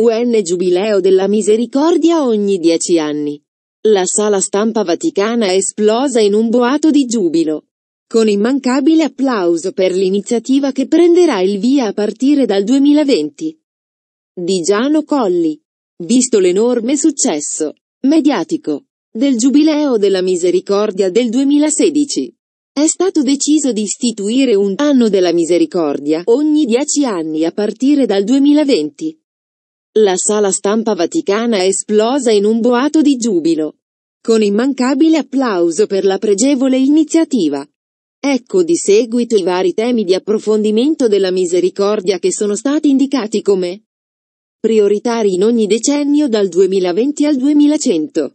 UN Giubileo della Misericordia ogni dieci anni. La sala stampa vaticana è esplosa in un boato di giubilo. Con immancabile applauso per l'iniziativa che prenderà il via a partire dal 2020. Di Giano Colli. Visto l'enorme successo mediatico del Giubileo della Misericordia del 2016, è stato deciso di istituire un anno della misericordia ogni dieci anni a partire dal 2020. La sala stampa vaticana è esplosa in un boato di giubilo. Con immancabile applauso per la pregevole iniziativa. Ecco di seguito i vari temi di approfondimento della misericordia che sono stati indicati come prioritari in ogni decennio dal 2020 al 2100.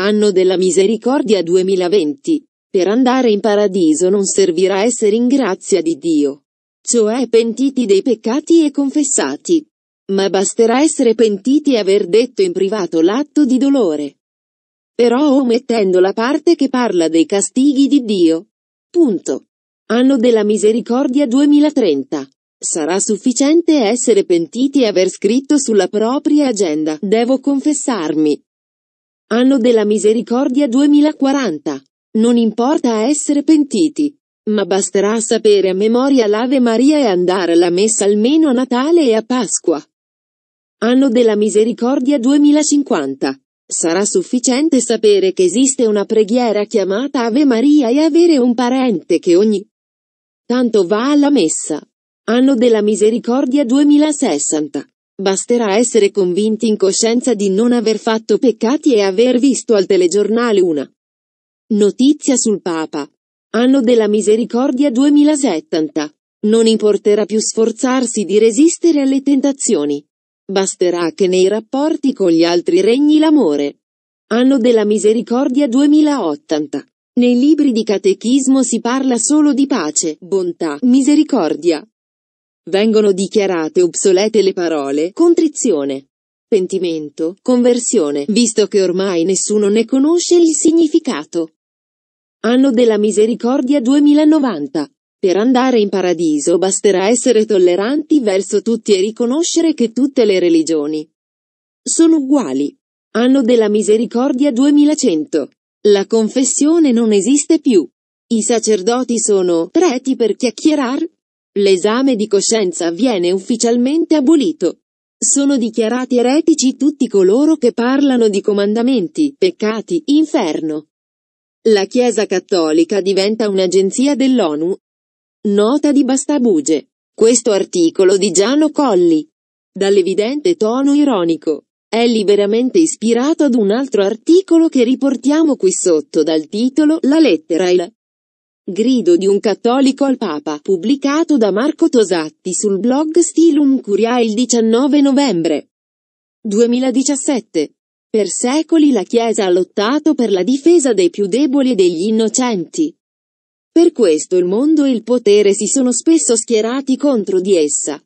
Anno della misericordia 2020. Per andare in paradiso non servirà essere in grazia di Dio. Cioè pentiti dei peccati e confessati ma basterà essere pentiti e aver detto in privato l'atto di dolore. Però omettendo oh, la parte che parla dei castighi di Dio. Punto. Anno della misericordia 2030. Sarà sufficiente essere pentiti e aver scritto sulla propria agenda, devo confessarmi. Anno della misericordia 2040. Non importa essere pentiti, ma basterà sapere a memoria l'Ave Maria e andare alla messa almeno a Natale e a Pasqua. Anno della Misericordia 2050. Sarà sufficiente sapere che esiste una preghiera chiamata Ave Maria e avere un parente che ogni tanto va alla messa. Anno della Misericordia 2060. Basterà essere convinti in coscienza di non aver fatto peccati e aver visto al telegiornale una notizia sul Papa. Anno della Misericordia 2070. Non importerà più sforzarsi di resistere alle tentazioni. Basterà che nei rapporti con gli altri regni l'amore. Anno della Misericordia 2080. Nei libri di catechismo si parla solo di pace, bontà, misericordia. Vengono dichiarate obsolete le parole contrizione, pentimento, conversione, visto che ormai nessuno ne conosce il significato. Anno della Misericordia 2090. Per andare in paradiso basterà essere tolleranti verso tutti e riconoscere che tutte le religioni sono uguali. Anno della misericordia 2100. La confessione non esiste più. I sacerdoti sono preti per chiacchierar. L'esame di coscienza viene ufficialmente abolito. Sono dichiarati eretici tutti coloro che parlano di comandamenti, peccati, inferno. La Chiesa cattolica diventa un'agenzia dell'ONU, Nota di Bastabuge. Questo articolo di Giano Colli. Dall'evidente tono ironico. È liberamente ispirato ad un altro articolo che riportiamo qui sotto dal titolo La lettera il grido di un cattolico al Papa, pubblicato da Marco Tosatti sul blog Stilum Curia il 19 novembre 2017. Per secoli la Chiesa ha lottato per la difesa dei più deboli e degli innocenti. Per questo il mondo e il potere si sono spesso schierati contro di essa.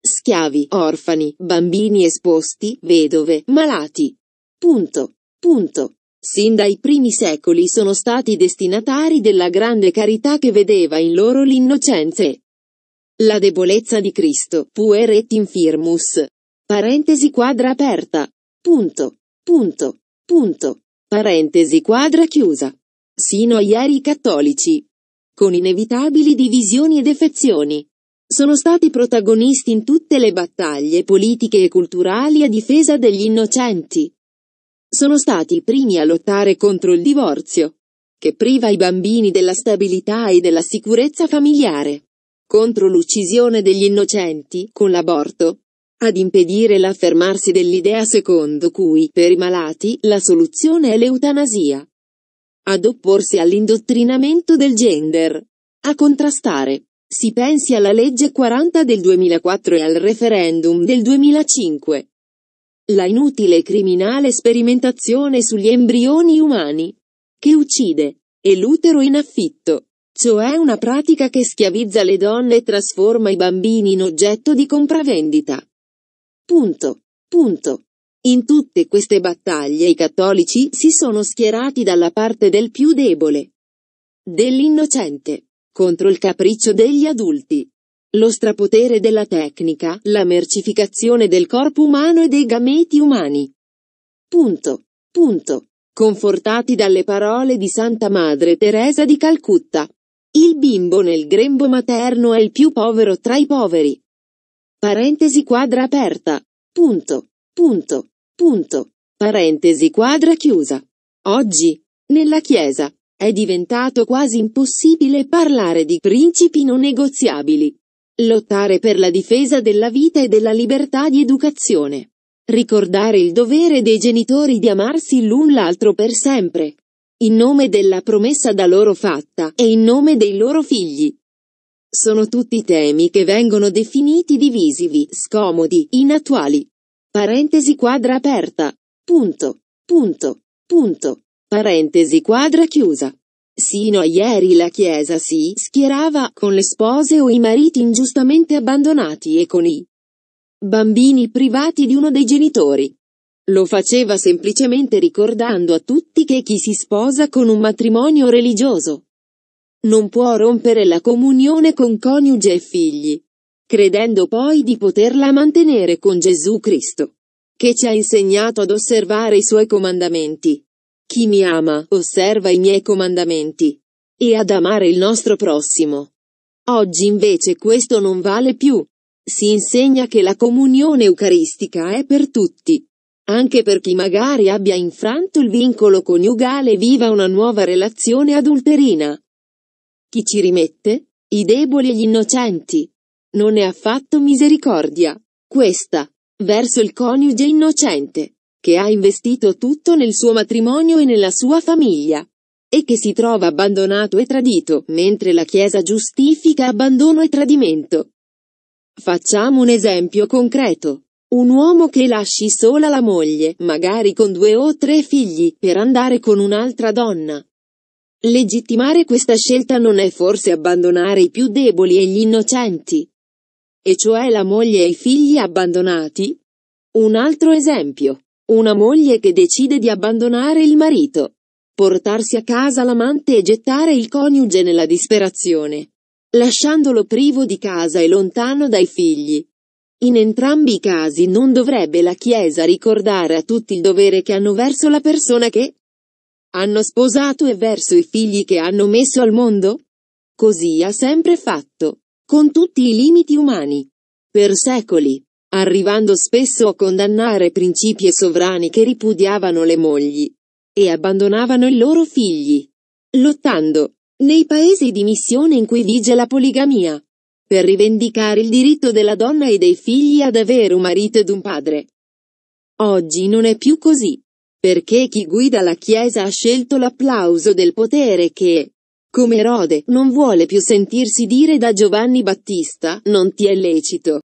Schiavi, orfani, bambini esposti, vedove, malati. Punto. Punto. Sin dai primi secoli sono stati destinatari della grande carità che vedeva in loro l'innocenza e la debolezza di Cristo, puer et infirmus. Parentesi quadra aperta. Punto. Punto. Punto. Parentesi quadra chiusa sino a ieri cattolici, con inevitabili divisioni e defezioni. Sono stati protagonisti in tutte le battaglie politiche e culturali a difesa degli innocenti. Sono stati i primi a lottare contro il divorzio, che priva i bambini della stabilità e della sicurezza familiare, contro l'uccisione degli innocenti con l'aborto, ad impedire l'affermarsi dell'idea secondo cui, per i malati, la soluzione è l'eutanasia, ad opporsi all'indottrinamento del gender, a contrastare. Si pensi alla legge 40 del 2004 e al referendum del 2005. La inutile e criminale sperimentazione sugli embrioni umani, che uccide, e l'utero in affitto, cioè una pratica che schiavizza le donne e trasforma i bambini in oggetto di compravendita. Punto. Punto. In tutte queste battaglie i cattolici si sono schierati dalla parte del più debole, dell'innocente, contro il capriccio degli adulti. Lo strapotere della tecnica, la mercificazione del corpo umano e dei gameti umani. Punto. Punto. Confortati dalle parole di Santa Madre Teresa di Calcutta. Il bimbo nel grembo materno è il più povero tra i poveri. Parentesi quadra aperta. Punto. Punto. Punto. Parentesi quadra chiusa. Oggi, nella Chiesa, è diventato quasi impossibile parlare di principi non negoziabili. Lottare per la difesa della vita e della libertà di educazione. Ricordare il dovere dei genitori di amarsi l'un l'altro per sempre. In nome della promessa da loro fatta e in nome dei loro figli. Sono tutti temi che vengono definiti divisivi, scomodi, inattuali. Parentesi quadra aperta. Punto. Punto. Punto. Parentesi quadra chiusa. Sino a ieri la Chiesa si schierava con le spose o i mariti ingiustamente abbandonati e con i bambini privati di uno dei genitori. Lo faceva semplicemente ricordando a tutti che chi si sposa con un matrimonio religioso non può rompere la comunione con coniuge e figli credendo poi di poterla mantenere con Gesù Cristo, che ci ha insegnato ad osservare i suoi comandamenti. Chi mi ama, osserva i miei comandamenti, e ad amare il nostro prossimo. Oggi invece questo non vale più. Si insegna che la comunione eucaristica è per tutti, anche per chi magari abbia infranto il vincolo coniugale e viva una nuova relazione adulterina. Chi ci rimette? I deboli e gli innocenti, non ne ha fatto misericordia. Questa, verso il coniuge innocente, che ha investito tutto nel suo matrimonio e nella sua famiglia, e che si trova abbandonato e tradito, mentre la Chiesa giustifica abbandono e tradimento. Facciamo un esempio concreto. Un uomo che lasci sola la moglie, magari con due o tre figli, per andare con un'altra donna. Legittimare questa scelta non è forse abbandonare i più deboli e gli innocenti, e cioè la moglie e i figli abbandonati? Un altro esempio. Una moglie che decide di abbandonare il marito, portarsi a casa l'amante e gettare il coniuge nella disperazione, lasciandolo privo di casa e lontano dai figli. In entrambi i casi non dovrebbe la Chiesa ricordare a tutti il dovere che hanno verso la persona che hanno sposato e verso i figli che hanno messo al mondo? Così ha sempre fatto con tutti i limiti umani. Per secoli, arrivando spesso a condannare principi e sovrani che ripudiavano le mogli e abbandonavano i loro figli, lottando nei paesi di missione in cui vige la poligamia, per rivendicare il diritto della donna e dei figli ad avere un marito ed un padre. Oggi non è più così, perché chi guida la Chiesa ha scelto l'applauso del potere che, come Erode non vuole più sentirsi dire da Giovanni Battista, non ti è lecito